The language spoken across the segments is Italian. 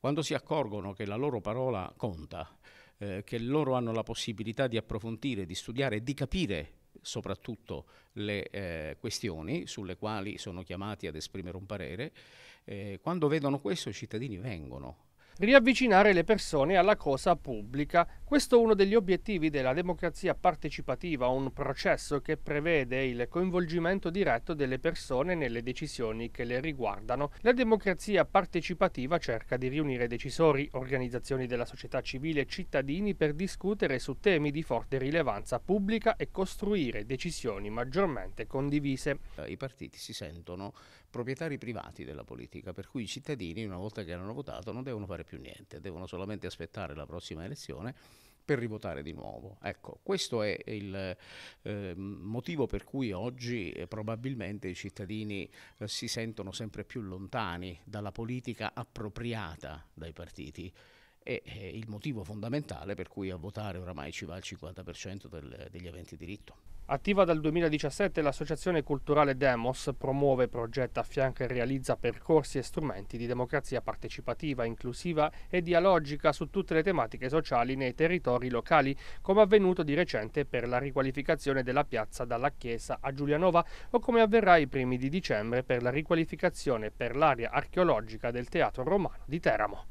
Quando si accorgono che la loro parola conta, eh, che loro hanno la possibilità di approfondire, di studiare e di capire soprattutto le eh, questioni sulle quali sono chiamati ad esprimere un parere, eh, quando vedono questo i cittadini vengono riavvicinare le persone alla cosa pubblica. Questo è uno degli obiettivi della democrazia partecipativa, un processo che prevede il coinvolgimento diretto delle persone nelle decisioni che le riguardano. La democrazia partecipativa cerca di riunire decisori, organizzazioni della società civile e cittadini per discutere su temi di forte rilevanza pubblica e costruire decisioni maggiormente condivise. I partiti si sentono proprietari privati della politica, per cui i cittadini, una volta che hanno votato, non devono fare più più niente, devono solamente aspettare la prossima elezione per rivotare di nuovo. Ecco, questo è il eh, motivo per cui oggi eh, probabilmente i cittadini eh, si sentono sempre più lontani dalla politica appropriata dai partiti. E eh, il motivo fondamentale per cui a votare oramai ci va il 50% del, degli aventi diritto. Attiva dal 2017, l'associazione culturale Demos promuove, progetta, affianca e realizza percorsi e strumenti di democrazia partecipativa, inclusiva e dialogica su tutte le tematiche sociali nei territori locali, come avvenuto di recente per la riqualificazione della piazza dalla Chiesa a Giulianova o come avverrà i primi di dicembre per la riqualificazione per l'area archeologica del Teatro Romano di Teramo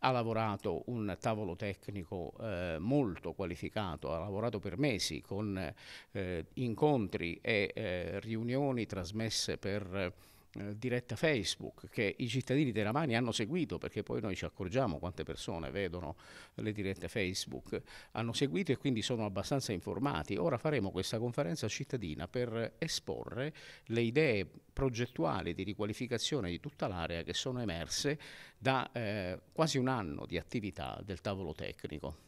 ha lavorato un tavolo tecnico eh, molto qualificato, ha lavorato per mesi con eh, incontri e eh, riunioni trasmesse per eh, diretta Facebook che i cittadini di Ramani hanno seguito perché poi noi ci accorgiamo quante persone vedono le dirette Facebook hanno seguito e quindi sono abbastanza informati ora faremo questa conferenza cittadina per esporre le idee progettuali di riqualificazione di tutta l'area che sono emerse da eh, quasi un anno di attività del tavolo tecnico